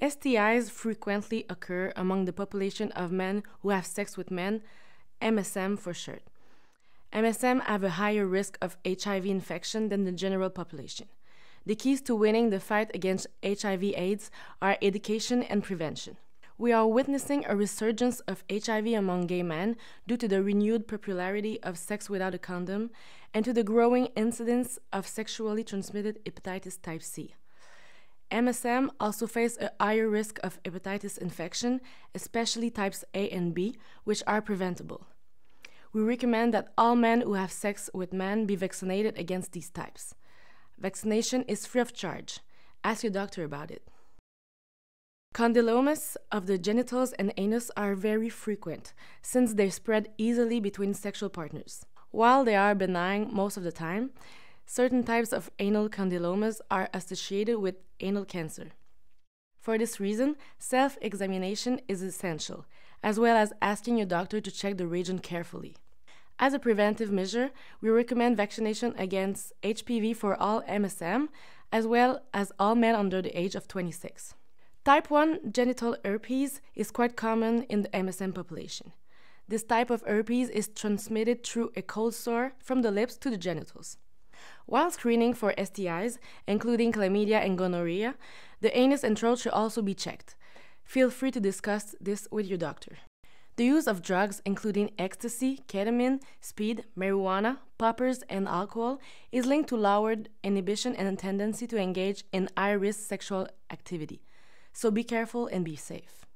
STIs frequently occur among the population of men who have sex with men, MSM for short. MSM have a higher risk of HIV infection than the general population. The keys to winning the fight against HIV/AIDS are education and prevention. We are witnessing a resurgence of HIV among gay men due to the renewed popularity of sex without a condom and to the growing incidence of sexually transmitted hepatitis type C. MSM also face a higher risk of hepatitis infection, especially types A and B, which are preventable. We recommend that all men who have sex with men be vaccinated against these types. Vaccination is free of charge. Ask your doctor about it. Condylomas of the genitals and anus are very frequent, since they spread easily between sexual partners. While they are benign most of the time, certain types of anal condylomas are associated with anal cancer. For this reason, self examination is essential, as well as asking your doctor to check the region carefully. As a preventive measure, we recommend vaccination against HPV for all MSM, as well as all men under the age of 26. Type 1 genital herpes is quite common in the MSM population. This type of herpes is transmitted through a cold sore from the lips to the genitals. While screening for STIs, including chlamydia and gonorrhea, the anus and throat should also be checked. Feel free to discuss this with your doctor. The use of drugs, including ecstasy, ketamine, speed, marijuana, poppers, and alcohol, is linked to lowered inhibition and a tendency to engage in high risk sexual activity. So be careful and be safe.